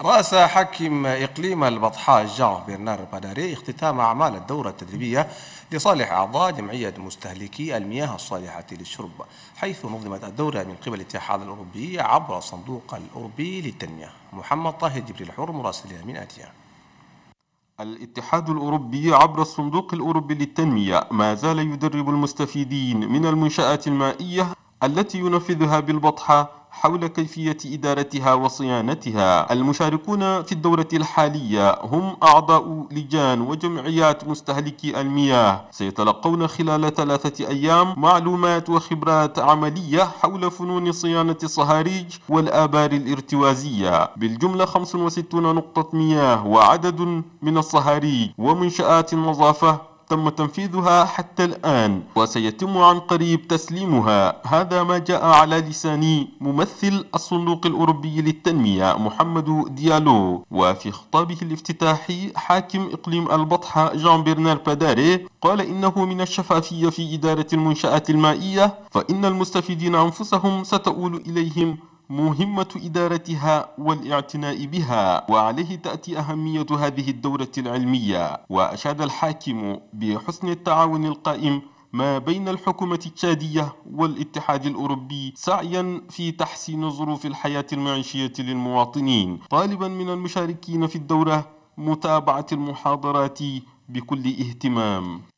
رأس حاكم إقليم البطحاء الجار برنار باداري اختتام أعمال الدورة التدريبية لصالح أعضاء جمعية مستهلكي المياه الصالحة للشرب حيث نظمت الدورة من قبل الاتحاد الأوروبي عبر الصندوق الأوروبي للتنمية محمد طاهر جبريل الحر مراسل من آتيا الاتحاد الأوروبي عبر الصندوق الأوروبي للتنمية ما زال يدرب المستفيدين من المنشآت المائية التي ينفذها بالبطحة حول كيفية إدارتها وصيانتها المشاركون في الدورة الحالية هم أعضاء لجان وجمعيات مستهلكي المياه سيتلقون خلال ثلاثة أيام معلومات وخبرات عملية حول فنون صيانة الصهاريج والآبار الارتوازية بالجملة 65 نقطة مياه وعدد من الصهاريج ومنشآت النظافة تم تنفيذها حتى الآن وسيتم عن قريب تسليمها هذا ما جاء على لسان ممثل الصندوق الأوروبي للتنمية محمد ديالو وفي خطابه الافتتاحي حاكم إقليم البطحة جان برنار باداري قال إنه من الشفافية في إدارة المنشآت المائية فإن المستفيدين أنفسهم ستؤول إليهم مهمة إدارتها والاعتناء بها وعليه تأتي أهمية هذه الدورة العلمية وأشاد الحاكم بحسن التعاون القائم ما بين الحكومة التشادية والاتحاد الأوروبي سعيا في تحسين ظروف الحياة المعيشية للمواطنين طالبا من المشاركين في الدورة متابعة المحاضرات بكل اهتمام